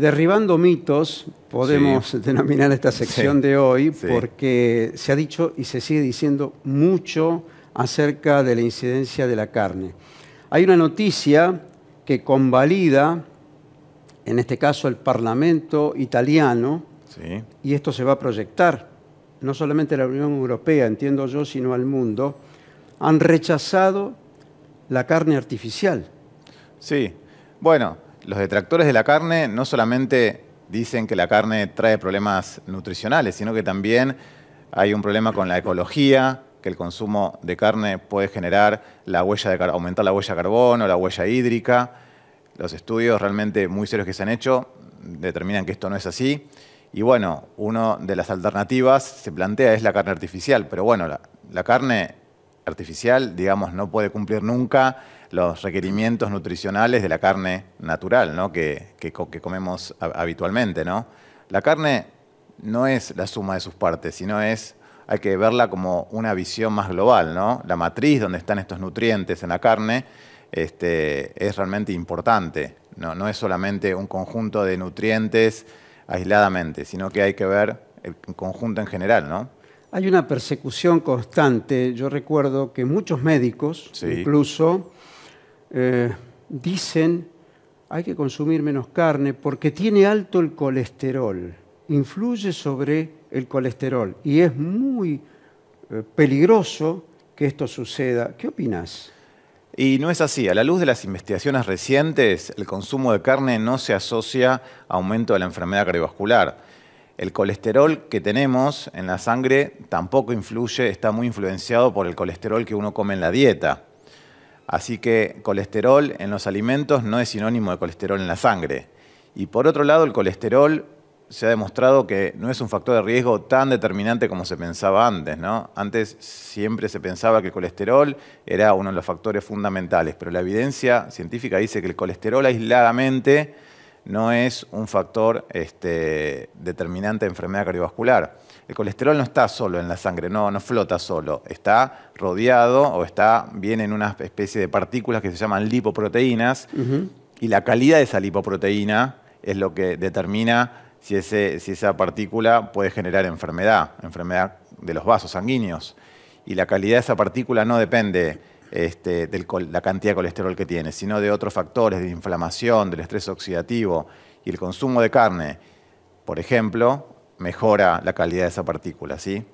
derribando mitos, podemos denominar esta sección de hoy, porque se ha dicho y se sigue diciendo mucho acerca de la incidencia de la carne. Hay una noticia que convalida, en este caso, el Parlamento italiano, y esto se va a proyectar, no solamente a la Unión Europea, entiendo yo, sino al mundo, han rechazado la carne artificial. Sí, bueno, los detractores de la carne no solamente dicen que la carne trae problemas nutricionales, sino que también hay un problema con la ecología, que el consumo de carne puede generar la huella de, aumentar la huella de carbono, la huella hídrica. Los estudios realmente muy serios que se han hecho determinan que esto no es así. Y bueno, una de las alternativas se plantea es la carne artificial, pero bueno, la carne artificial, digamos, no puede cumplir nunca los requerimientos nutricionales de la carne natural, ¿no? que, que, comemos habitualmente, ¿no? La carne no es la suma de sus partes, sino es hay que verla como una visión más global, ¿no? La matriz donde están estos nutrientes en la carne este, es realmente importante, ¿no? no es solamente un conjunto de nutrientes aisladamente, sino que hay que ver el conjunto en general, ¿no? Hay una persecución constante. Yo recuerdo que muchos médicos, incluso, eh, dicen hay que consumir menos carne porque tiene alto el colesterol, influye sobre el colesterol y es muy eh, peligroso que esto suceda. ¿Qué opinas? Y no es así. A la luz de las investigaciones recientes, el consumo de carne no se asocia a aumento de la enfermedad cardiovascular. El colesterol que tenemos en la sangre tampoco influye, está muy influenciado por el colesterol que uno come en la dieta. Así que colesterol en los alimentos no es sinónimo de colesterol en la sangre. Y por otro lado, el colesterol se ha demostrado que no es un factor de riesgo tan determinante como se pensaba antes, Antes siempre se pensaba que el colesterol era uno de los factores fundamentales, pero la evidencia científica dice que el colesterol aisladamente no es un factor este, determinante de enfermedad cardiovascular. El colesterol no está solo en la sangre, no, no flota solo, está rodeado o está bien en una especie de partículas que se llaman lipoproteínas y la calidad de esa lipoproteína es lo que determina si esa partícula puede generar enfermedad, enfermedad de los vasos sanguíneos. Y la calidad de esa partícula no depende este, de la cantidad de colesterol que tiene, sino de otros factores, de inflamación, del estrés oxidativo. Y el consumo de carne, por ejemplo, mejora la calidad de esa partícula, ¿sí?